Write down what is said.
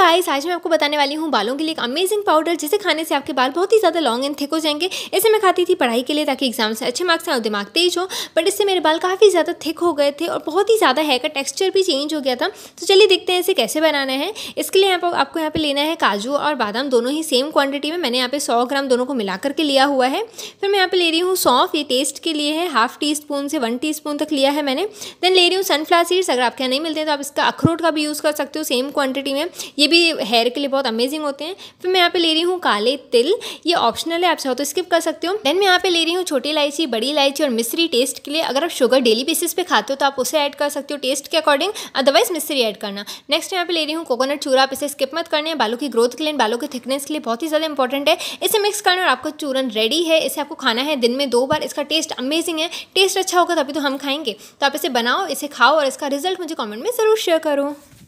guys आज मैं आपको बताने वाली हूँ बालों के लिए एक अमेजिंग पाउडर जिसे खाने से आपके बाल बहुत ही ज़्यादा लॉन्ग एंड थिक हो जाएंगे इसे मैं खाती थी पढ़ाई के लिए ताकि एग्जाम से अच्छे मार्क्स आए और दिमाग तेज हो बट इससे मेरे बाल काफ़ी ज़्यादा थिक हो गए थे और बहुत ही ज़्यादा है का टेक्स्चर भी चेंज हो गया था तो चलिए देखते हैं इसे कैसे बनाना है इसके लिए आप, आपको यहाँ पर लेना है काजू और बादाम दोनों ही सेम क्वान्टिटी में मैंने यहाँ पर सौ ग्राम दोनों को मिला करके लिया हुआ है फिर मैं यहाँ पर ले रही हूँ सौंफ ये टेस्ट के लिए है हाफ टी स्पून से वन टी स्पून तक लिया है मैंने देन ले रही हूँ सनफ्लावर सीड्स अगर आपके यहाँ नहीं मिलते हैं तो आप इसका अखरोट का भी यूज़ कर सकते हो सेम क्वान्टिटी में ये भी हेयर के लिए बहुत अमेजिंग होते हैं फिर मैं यहाँ पे ले रही हूँ काले तिल ये ऑप्शनल है आप चाहो तो स्किप कर सकते हो देन मैं यहाँ पे ले रही हूँ छोटी इलायची बड़ी इलायची और मिश्री टेस्ट के लिए अगर आप शुगर डेली बेसिस पे खाते हो तो आप उसे ऐड कर सकते हो टेस्ट के अकॉर्डिंग अदरवाइज मिश्री ऐड करना नेक्स्ट यहाँ पे ले रही हूँ कोकोनट चूरा आप इसे स्किप मत करने बालों की ग्रोथ के लिए बालों की थिकनेस के लिए बहुत ही ज़्यादा इंपॉर्टेंट है इसे मिक्स करना और आपका चूरन रेडी है इसे आपको खाना है दिन में दो बार इसका टेस्ट अमेजिंग है टेस्ट अच्छा होगा तभी तो हम खाएंगे तो आप इसे बनाओ इसे खाओ और इसका रिजल्ट मुझे कॉमेंट में ज़रूर शेयर करो